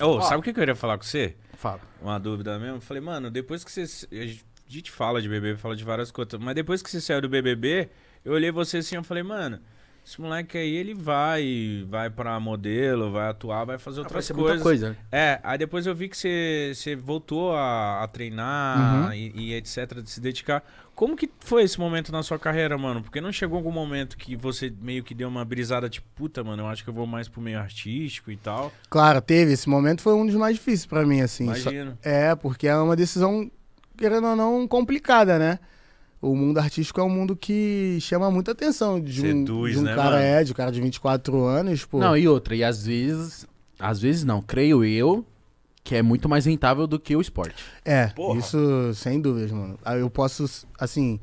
Oh, sabe o que eu queria falar com você? Fala. Uma dúvida mesmo. Falei, mano, depois que você. A gente fala de BBB, fala de várias coisas. Mas depois que você saiu do BBB, eu olhei você assim e falei, mano, esse moleque aí, ele vai, vai pra modelo, vai atuar, vai fazer ah, outras ah, vai coisas. Coisa. Né? É, aí depois eu vi que você voltou a, a treinar uhum. e, e, etc, de se dedicar. Como que foi esse momento na sua carreira, mano? Porque não chegou algum momento que você meio que deu uma brisada tipo, puta, mano, eu acho que eu vou mais pro meio artístico e tal. Claro, teve. Esse momento foi um dos mais difíceis para mim, assim. Imagino. Só... é, porque é uma decisão, querendo ou não, complicada, né? o mundo artístico é um mundo que chama muita atenção de Seduz, um, de um né, cara mano? é, de um cara de 24 anos, pô. Não, e outra, e às vezes, às vezes não, creio eu, que é muito mais rentável do que o esporte. É, Porra. isso sem dúvidas, mano. Ah, eu posso, assim,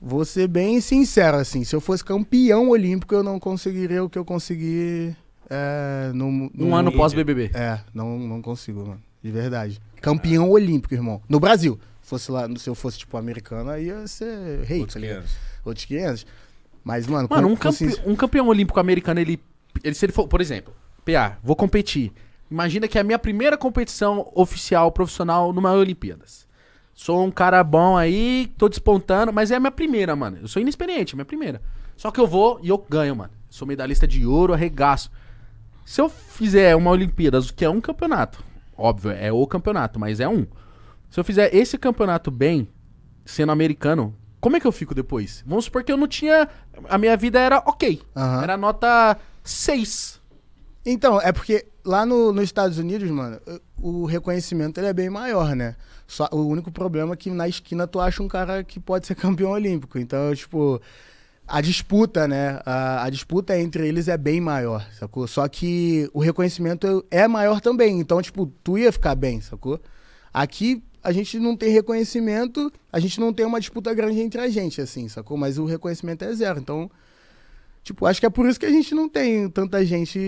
vou ser bem sincero, assim, se eu fosse campeão olímpico, eu não conseguiria o que eu consegui é, no, no, um ano pós-BBB. É, não, não consigo, mano, de verdade. Campeão olímpico, irmão, no Brasil fosse lá, se eu fosse, tipo, americano, aí ia ser rei, Outros tá 500. Outros 500. Mas, mano... Mano, um, campe... um campeão olímpico americano, ele, ele... Se ele for, por exemplo, PA, vou competir. Imagina que é a minha primeira competição oficial, profissional, numa Olimpíadas. Sou um cara bom aí, tô despontando, mas é a minha primeira, mano. Eu sou inexperiente, é minha primeira. Só que eu vou e eu ganho, mano. Sou medalhista de ouro, arregaço. Se eu fizer uma Olimpíadas, que é um campeonato, óbvio, é o campeonato, mas é um. Se eu fizer esse campeonato bem, sendo americano, como é que eu fico depois? Vamos supor que eu não tinha. A minha vida era ok. Uhum. Era nota 6. Então, é porque lá no, nos Estados Unidos, mano, o reconhecimento ele é bem maior, né? Só, o único problema é que na esquina tu acha um cara que pode ser campeão olímpico. Então, tipo, a disputa, né? A, a disputa entre eles é bem maior, sacou? Só que o reconhecimento é maior também. Então, tipo, tu ia ficar bem, sacou? Aqui, a gente não tem reconhecimento, a gente não tem uma disputa grande entre a gente, assim, sacou? Mas o reconhecimento é zero. Então, tipo, acho que é por isso que a gente não tem tanta gente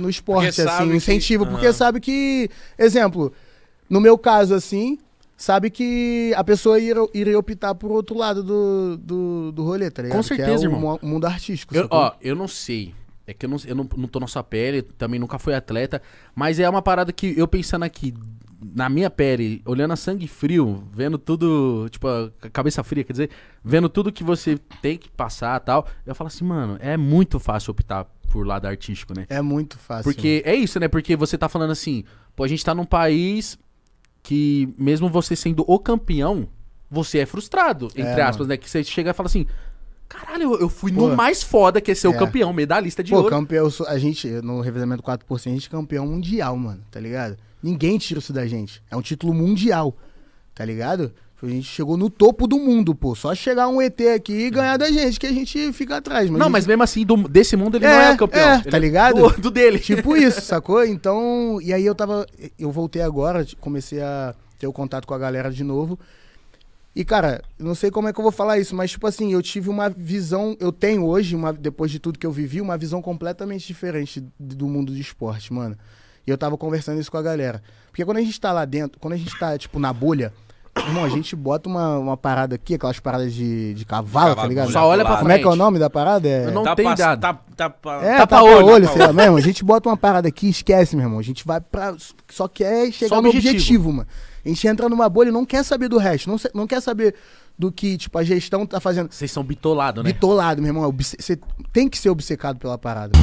no esporte, assim, incentivo. Porque ah. sabe que, exemplo, no meu caso, assim, sabe que a pessoa iria, iria optar por outro lado do, do, do rolê, tá ligado? Com certeza, que é o, irmão. mundo artístico. Eu, ó, eu não sei. É que eu não, eu não, não tô na sua pele, também nunca fui atleta, mas é uma parada que eu pensando aqui, na minha pele, olhando a sangue frio, vendo tudo, tipo, a cabeça fria, quer dizer, vendo tudo que você tem que passar tal, eu falo assim, mano, é muito fácil optar por lado artístico, né? É muito fácil. Porque é isso, né? Porque você tá falando assim, pô, a gente tá num país que, mesmo você sendo o campeão, você é frustrado, é, entre é, aspas, mano. né? Que você chega e fala assim, Caralho, eu, fui Pô. no mais foda que é ser o é. campeão, medalhista de Pô, ouro. Pô, campeão, a gente, no revezamento 4%, a gente é campeão mundial, mano, tá ligado? Ninguém tira isso da gente. É um título mundial, tá ligado? A gente chegou no topo do mundo, pô. Só chegar um ET aqui e ganhar da gente, que a gente fica atrás. Mas não, gente... mas mesmo assim, do, desse mundo ele é, não é, é campeão. É, tá é ligado? É do, dele. Tipo isso, sacou? Então, e aí eu tava. Eu voltei agora, comecei a ter o contato com a galera de novo. E, cara, não sei como é que eu vou falar isso, mas, tipo assim, eu tive uma visão. Eu tenho hoje, uma, depois de tudo que eu vivi, uma visão completamente diferente do mundo do esporte, mano. E eu tava conversando isso com a galera. Porque quando a gente tá lá dentro, quando a gente tá, tipo, na bolha, irmão, a gente bota uma, uma parada aqui, aquelas paradas de, de cavalo, tá cavalo tá ligado? Só olha pra Como é que é o nome da parada? É... Eu não tá tem pa, dado. Tá, tá, pa, é, tá tá olho, olho sei lá, mesmo. A gente bota uma parada aqui esquece, meu irmão. A gente vai pra... Só quer chegar só no objetivo. objetivo, mano. A gente entra numa bolha e não quer saber do resto, não, não quer saber do que, tipo, a gestão tá fazendo. Vocês são bitolado, né? Bitolado, meu irmão. Você é tem que ser obcecado pela parada.